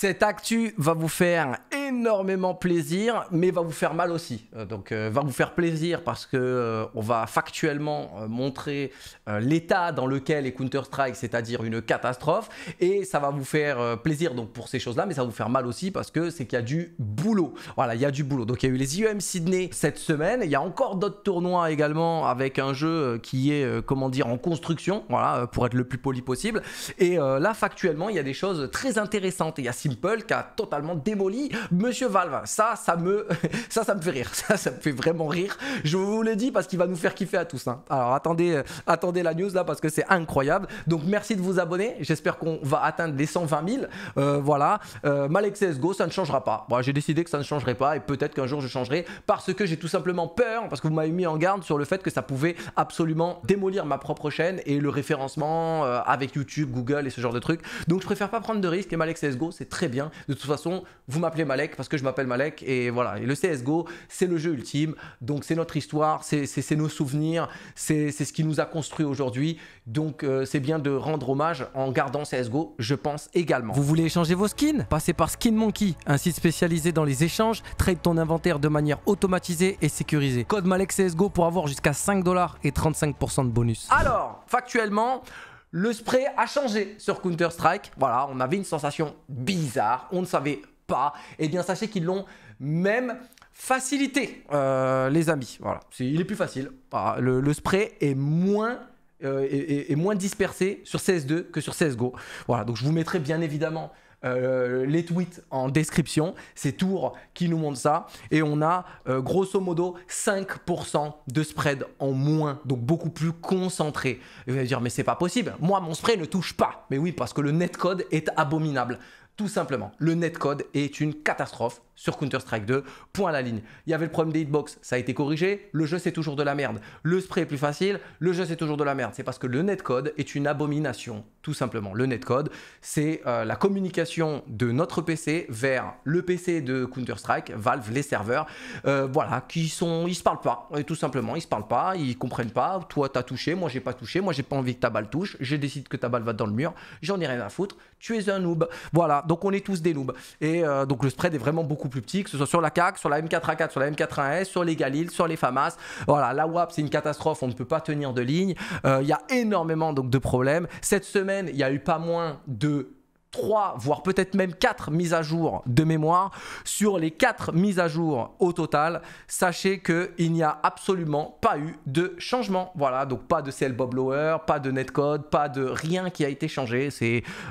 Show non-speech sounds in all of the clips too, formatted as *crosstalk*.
Cette actu va vous faire énormément plaisir, mais va vous faire mal aussi. Euh, donc euh, va vous faire plaisir parce que euh, on va factuellement montrer l'état dans lequel est Counter-Strike, c'est-à-dire une catastrophe, et ça va vous faire plaisir donc pour ces choses-là, mais ça va vous faire mal aussi parce que c'est qu'il y a du boulot. Voilà, il y a du boulot. Donc il y a eu les IEM Sydney cette semaine, il y a encore d'autres tournois également avec un jeu qui est, comment dire, en construction, voilà, pour être le plus poli possible. Et là, factuellement, il y a des choses très intéressantes. Il y a Simple qui a totalement démoli Monsieur Valve, ça, ça me, *laughs* ça, ça me fait rire. Ça, ça me fait vraiment rire. Je vous le dis parce qu'il va nous faire kiffer à tous. Hein. Alors attendez, euh, attendez la news là parce que c'est incroyable. Donc merci de vous abonner. J'espère qu'on va atteindre les 120 000. Euh, voilà. Euh, Malek ça ne changera pas. j'ai décidé que ça ne changerait pas et peut-être qu'un jour je changerai parce que j'ai tout simplement peur, parce que vous m'avez mis en garde sur le fait que ça pouvait absolument démolir ma propre chaîne et le référencement euh, avec YouTube, Google et ce genre de trucs. Donc je préfère pas prendre de risques et Malek CSGO, c'est très bien. De toute façon, vous m'appelez Malex parce que je m'appelle Malek et voilà. Et le CSGO, c'est le jeu ultime. Donc c'est notre histoire, c'est nos souvenirs, c'est ce qui nous a construit aujourd'hui. Donc euh, c'est bien de rendre hommage en gardant CSGO, je pense également. Vous voulez échanger vos skins Passez par Skin Monkey, un site spécialisé dans les échanges. Trade ton inventaire de manière automatisée et sécurisée. Code Malek CSGO pour avoir jusqu'à 5 dollars et 35% de bonus. Alors, factuellement, le spray a changé sur Counter-Strike. Voilà, on avait une sensation bizarre. On ne savait pas, eh bien sachez qu'ils l'ont même facilité, euh, les amis. Voilà, il est plus facile. Ah, le, spray est moins... Euh, moins dispersé sur CS2 que sur CSGO. Voilà, donc je vous mettrai bien évidemment euh, les tweets en description. C'est Tour qui nous montre ça. Et on a grosso modo 5% de spread en moins, donc beaucoup plus concentré. vous allez dire, mais c'est pas possible. Moi, mon spray ne touche pas. Mais oui, parce que le netcode est abominable. Tout simplement, le netcode est une catastrophe sur Counter-Strike 2, point à la ligne. Il y avait le problème des hitbox, ça a été corrigé, le jeu c'est toujours de la merde. Le spray est plus facile, le jeu c'est toujours de la merde. C'est parce que le netcode est une abomination, tout simplement. Le netcode, c'est euh, la communication de notre PC vers le PC de Counter-Strike, Valve, les serveurs, euh, voilà, qui sont, ils se parlent pas, tout simplement, ils se parlent pas, ils comprennent pas. Toi t'as touché, moi j'ai pas touché, moi j'ai pas envie que ta balle touche, je décide que ta balle va dans le mur, j'en ai rien à foutre, tu es un noob. Voilà, donc on est tous des noobs. Et euh, donc le spread est vraiment beaucoup plus petits, que ce soit sur la CAC, sur la M4A4, sur la m 41 s sur les Galil, sur les FAMAS. Voilà, la WAP, c'est une catastrophe, on ne peut pas tenir de ligne. Euh, il y a énormément donc, de problèmes. Cette semaine, il y a eu pas moins de 3, voire peut-être même 4 mises à jour de mémoire. Sur les 4 mises à jour au total, sachez qu'il n'y a absolument pas eu de changement. Voilà, donc pas de CL Bob Lower, pas de netcode, pas de rien qui a été changé.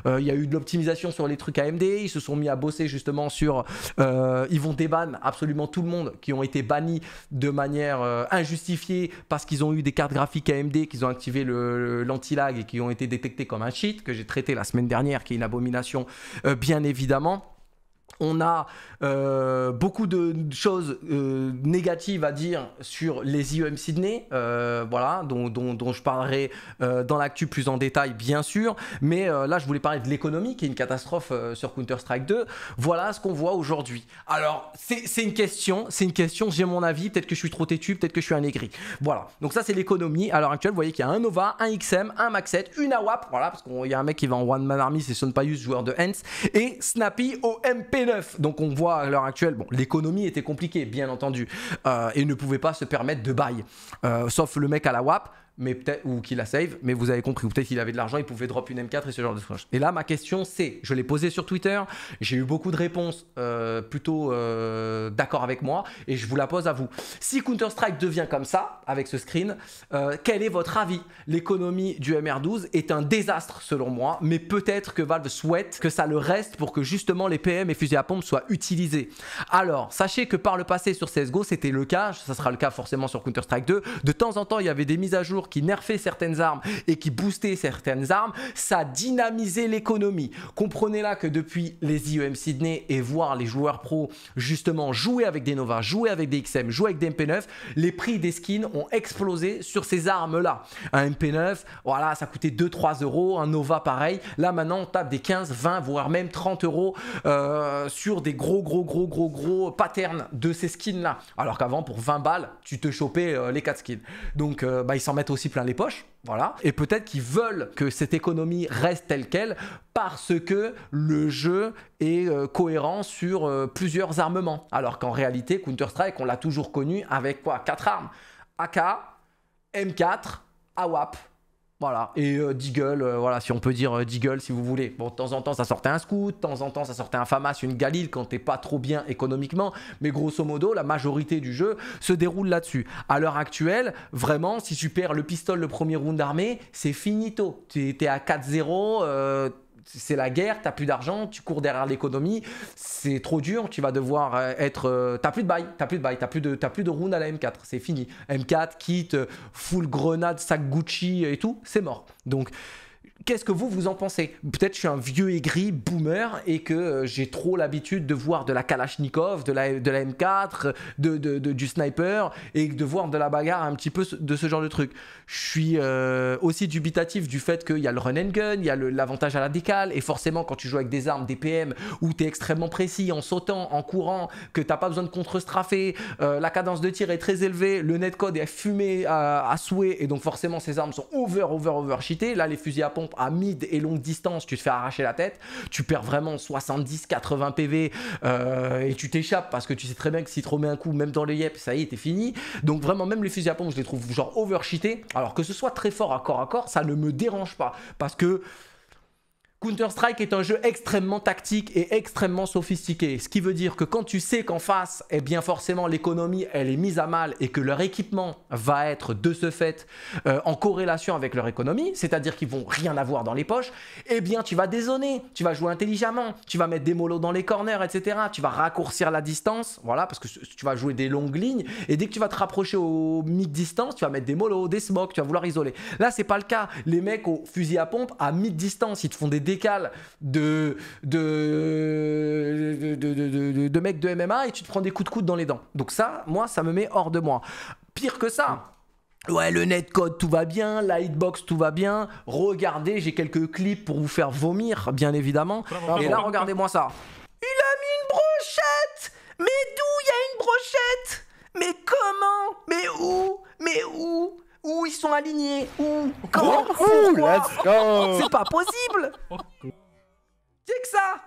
Euh, il y a eu de l'optimisation sur les trucs AMD, ils se sont mis à bosser justement sur... Euh, ils vont déban absolument tout le monde qui ont été bannis de manière euh, injustifiée parce qu'ils ont eu des cartes graphiques AMD, qu'ils ont activé l'anti-lag et qui ont été détectés comme un cheat que j'ai traité la semaine dernière qui est une euh, bien évidemment on a euh, beaucoup de choses euh, négatives à dire sur les IEM Sydney, euh, voilà, dont, je parlerai dans l'actu plus en détail, bien sûr. Mais là, je voulais parler de l'économie, qui est une catastrophe sur Counter-Strike 2. Voilà ce qu'on voit aujourd'hui. Alors, c'est une question, c'est une question, j'ai mon avis, peut-être que je suis trop têtu, peut-être que je suis un aigri. Voilà, donc ça, c'est l'économie. À l'heure actuelle, vous voyez qu'il y a un Nova, un XM, un Max 7, une AWAP, voilà, parce qu'il y a un mec qui va en One Man Army, c'est Son Payus, joueur de Hens, et Snappy au MP donc on voit à l'heure actuelle, bon, l'économie était compliquée, bien entendu, euh, et ne pouvait pas se permettre de bail. Euh, sauf le mec à la WAP mais peut-être ou qu'il la save, mais vous avez compris, ou peut-être qu'il avait de l'argent, il pouvait drop une M4 et ce genre de choses. Et là, ma question, c'est, je l'ai posé sur Twitter, j'ai eu beaucoup de réponses euh, plutôt euh, d'accord avec moi, et je vous la pose à vous. Si Counter Strike devient comme ça, avec ce screen, euh, quel est votre avis L'économie du MR12 est un désastre selon moi, mais peut-être que Valve souhaite que ça le reste pour que justement les PM et fusils à pompe soient utilisés. Alors, sachez que par le passé sur CS:GO, c'était le cas, ça sera le cas forcément sur Counter Strike 2. De temps en temps, il y avait des mises à jour qui nerfaient certaines armes et qui boostait certaines armes, ça dynamisait l'économie. Comprenez là que depuis les IEM Sydney et voir les joueurs pro justement jouer avec des Nova, jouer avec des XM, jouer avec des MP9, les prix des skins ont explosé sur ces armes-là. Un MP9, voilà, ça coûtait 2-3 euros, un Nova pareil. Là maintenant, on tape des 15, 20, voire même 30 euros euh, sur des gros, gros, gros, gros, gros patterns de ces skins-là. Alors qu'avant, pour 20 balles, tu te chopais euh, les 4 skins. Donc, euh, bah, ils s'en mettent au aussi plein les poches, voilà. Et peut-être qu'ils veulent que cette économie reste telle qu'elle parce que le jeu est euh, cohérent sur euh, plusieurs armements. Alors qu'en réalité, Counter-Strike, on l'a toujours connu avec quoi Quatre armes. AK, M4, AWAP. Voilà, et euh, diggle euh, voilà, si on peut dire euh, diggle si vous voulez. Bon, de temps en temps, ça sortait un scout, de temps en temps, ça sortait un FAMAS, une Galil quand t'es pas trop bien économiquement, mais grosso modo, la majorité du jeu se déroule là-dessus. À l'heure actuelle, vraiment, si tu perds le pistol le premier round d'armée, c'est finito. T'es à 4-0, c'est la guerre, t'as plus d'argent, tu cours derrière l'économie, c'est trop dur, tu vas devoir euh, être. Euh, t'as plus de bail, t'as plus de bail, t'as plus de, plus de round à la M4, c'est fini. M4, kit, euh, full grenade, sac Gucci et tout, c'est mort. Donc Qu'est-ce que vous, vous en pensez Peut-être je suis un vieux aigri, boomer, et que euh, j'ai trop l'habitude de voir de la Kalachnikov, de la, de la M4, de, de, du sniper, et de voir de la bagarre un petit peu de ce genre de truc. Je suis euh, aussi dubitatif du fait qu'il y a le run and gun, il y a l'avantage à la décale, et forcément quand tu joues avec des armes, des PM, où tu es extrêmement précis, en sautant, en courant, que tu n'as pas besoin de contre-straffer, euh, la cadence de tir est très élevée, le netcode est fumé à, souhait, et donc forcément ces armes sont over, over, over cheatées. Là, les fusils à pompe, à mid et longue distance, tu te fais arracher la tête, tu perds vraiment 70-80 PV euh, et tu t'échappes parce que tu sais très bien que si tu remets un coup, même dans les yep, ça y est, t'es fini. Donc vraiment, même les fusils à pompe, je les trouve genre overcheatés. Alors que ce soit très fort à corps à corps, ça ne me dérange pas parce que Counter-Strike est un jeu extrêmement tactique et extrêmement sophistiqué, ce qui veut dire que quand tu sais qu'en face, eh bien forcément l'économie elle est mise à mal et que leur équipement va être de ce fait euh, en corrélation avec leur économie, c'est-à-dire qu'ils vont rien avoir dans les poches, eh bien tu vas dézonner, tu vas jouer intelligemment, tu vas mettre des molos dans les corners, etc. Tu vas raccourcir la distance, voilà, parce que tu vas jouer des longues lignes et dès que tu vas te rapprocher au mid-distance, tu vas mettre des molos, des smokes, tu vas vouloir isoler. Là c'est pas le cas, les mecs au fusil à pompe à mid-distance, ils te font des décale de de, mecs de MMA et tu te prends des coups de coude dans les dents. Donc ça, moi, ça me met hors de moi. Pire que ça. Ouais, le netcode, tout va bien, la hitbox, tout va bien. Regardez, j'ai quelques clips pour vous faire vomir, bien évidemment. et là, regardez-moi ça. Il a mis une brochette Mais d'où il y a une brochette Mais comment Mais où ils sont alignés. Ouh, comment Ouh, C'est pas possible. Qu'est-ce *laughs* que ça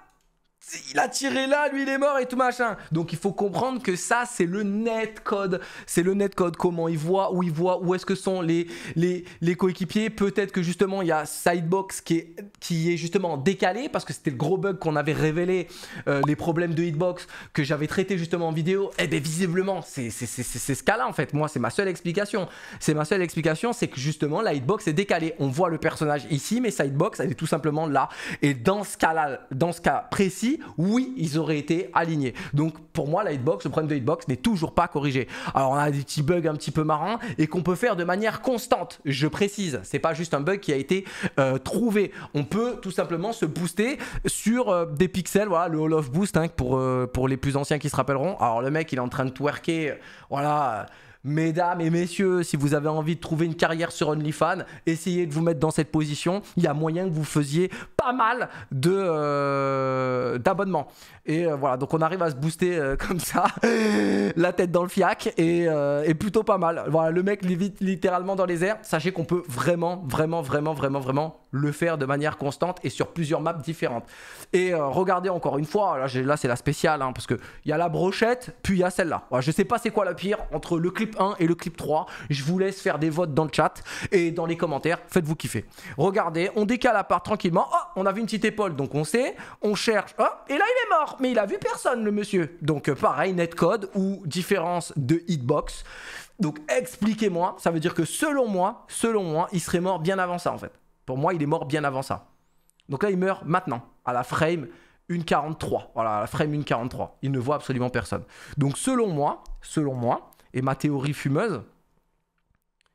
il a tiré là, lui il est mort et tout machin. Donc il faut comprendre que ça c'est le net code c'est le net code comment il voit, où il voit, où est-ce que sont les, les, coéquipiers. Peut-être que justement il y a Sidebox qui est, qui est justement décalé parce que c'était le gros bug qu'on avait révélé, euh, les problèmes de hitbox que j'avais traité justement en vidéo. Et eh bien visiblement c'est ce cas-là en fait. Moi c'est ma seule explication. C'est ma seule explication, c'est que justement la hitbox est décalée. On voit le personnage ici mais Sidebox elle est tout simplement là. Et dans ce cas-là, dans ce cas précis, oui, ils auraient été alignés. Donc pour moi, la hitbox, le problème de hitbox n'est toujours pas corrigé. Alors on a des petits bugs un petit peu marrants et qu'on peut faire de manière constante. Je précise, c'est pas juste un bug qui a été euh, trouvé. On peut tout simplement se booster sur euh, des pixels, voilà, le Hall of Boost hein, pour, euh, pour les plus anciens qui se rappelleront. Alors le mec, il est en train de twerker, voilà. Mesdames et messieurs, si vous avez envie de trouver une carrière sur OnlyFans, essayez de vous mettre dans cette position. Il y a moyen que vous faisiez pas mal de euh, d'abonnements. Et euh, voilà, donc on arrive à se booster euh, *laughs* comme ça, la tête dans le fiac, et, plutôt pas mal. Voilà, le mec littéralement dans les airs. Sachez qu'on peut vraiment, vraiment, vraiment, vraiment, vraiment le faire de manière constante et sur plusieurs maps différentes. Et euh, regardez encore une fois, là, là c'est la spéciale, hein, parce qu'il y a la brochette, puis il y a celle-là. je sais pas c'est quoi la pire entre le clip 1 et le clip 3. Je vous laisse faire des votes dans le chat et dans les commentaires. Faites-vous kiffer. Regardez, on décale la part tranquillement. Oh, on a vu une petite épaule, donc on sait. On cherche. Oh, et là il est mort, mais il a vu personne le monsieur. Donc euh, pareil, netcode ou différence de hitbox. Donc expliquez-moi, ça veut dire que selon moi, selon moi, il serait mort bien avant ça en fait. Pour moi, il est mort bien avant ça. Donc là, il meurt maintenant, à la frame 1.43. Voilà, à la frame 1.43. Il ne voit absolument personne. Donc selon moi, selon moi, et ma théorie fumeuse,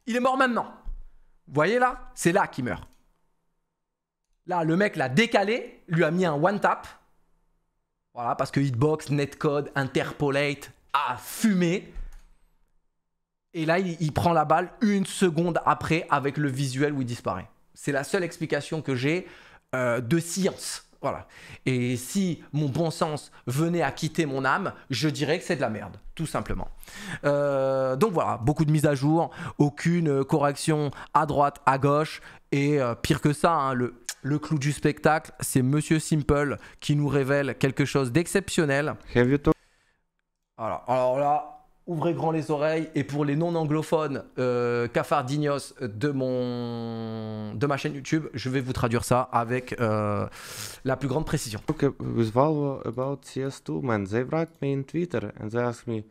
il est mort maintenant. Vous voyez là C'est là qu'il meurt. Là, le mec l'a décalé, lui a mis un one tap. Voilà, parce que hitbox, netcode, interpolate, a fumé. Et là, il, il prend la balle une seconde après avec le visuel où il disparaît. C'est la seule explication que j'ai euh, de science. Voilà. Et si mon bon sens venait à quitter mon âme, je dirais que c'est de la merde, tout simplement. Euh, donc voilà, beaucoup de mises à jour, aucune correction à droite, à gauche, et euh, pire que ça, hein, le, clou du spectacle, c'est Monsieur Simple qui nous révèle quelque chose d'exceptionnel. Alors, alors là, ouvrez grand les oreilles. Et pour les non-anglophones, euh, de, mon... de ma chaîne YouTube, je vais vous traduire ça avec euh, la plus grande précision. with Valvo about CS2, man, they write me in Twitter and they ask me,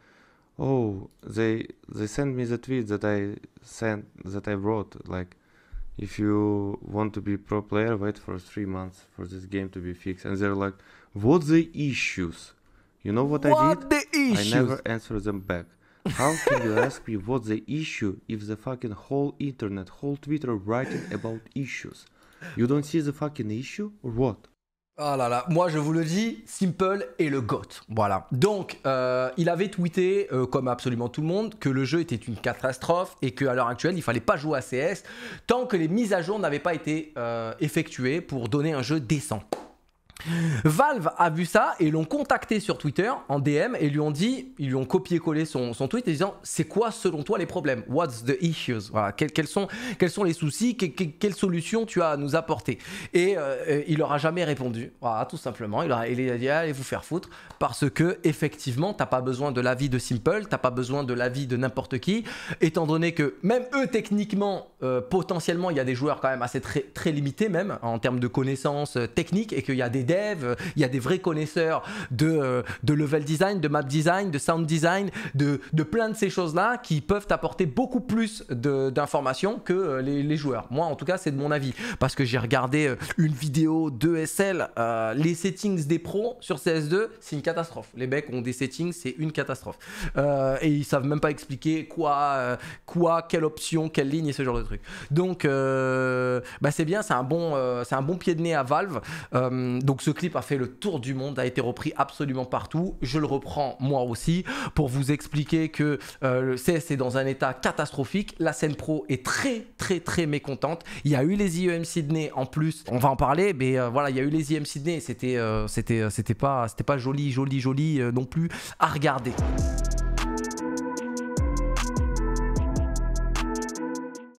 oh, they they send me the tweet that I sent that I wrote, like. If you want to be pro player, wait for three months for this game to be fixed. And they're like, what the issues? You know what, what I did? I never answer them back. How can you ask me what the issue if the fucking whole internet, whole Twitter writing about issues? You don't see the fucking issue or what? Ah là là, moi je vous le dis, Simple et le GOT. Voilà. Donc, euh, il avait tweeté, euh, comme absolument tout le monde, que le jeu était une catastrophe et qu'à l'heure actuelle, il fallait pas jouer à CS tant que les mises à jour n'avaient pas été euh, effectuées pour donner un jeu décent. Valve a vu ça et l'ont contacté sur Twitter en DM et lui ont dit, ils lui ont copié-collé son, tweet en disant c'est quoi selon toi les problèmes What's the issues voilà, quels, sont, quels sont les soucis quelle Quelles solutions tu as à nous apporter Et euh, il n'aura jamais répondu, voilà, tout simplement. Il, a, il a dit allez vous faire foutre parce que effectivement t'as pas besoin de l'avis de Simple, t'as pas besoin de l'avis de n'importe qui, étant donné que même eux techniquement, euh, potentiellement il y a des joueurs quand même assez très, très limités même en termes de connaissances euh, techniques et qu'il y a des Dev, il y a des vrais connaisseurs de, euh, de level design, de map design, de sound design, de, de plein de ces choses-là qui peuvent apporter beaucoup plus d'informations que euh, les, joueurs. Moi, en tout cas, c'est de mon avis. Parce que j'ai regardé euh, une vidéo de SL, les settings des pros sur CS2, c'est une catastrophe. Les mecs ont des settings, c'est une catastrophe. et ils savent même pas expliquer quoi, quoi, quelle option, quelle ligne et ce genre de truc. Donc, bah c'est bien, c'est un, bon, un bon pied de nez à Valve. donc, donc ce clip a fait le tour du monde, a été repris absolument partout. Je le reprends moi aussi pour vous expliquer que euh, le CS est dans un état catastrophique. La scène pro est très très très mécontente. Il y a eu les IEM Sydney en plus. On va en parler, mais euh, voilà, il y a eu les IEM Sydney. C'était euh, c'était c'était pas c'était pas joli joli joli non plus à regarder.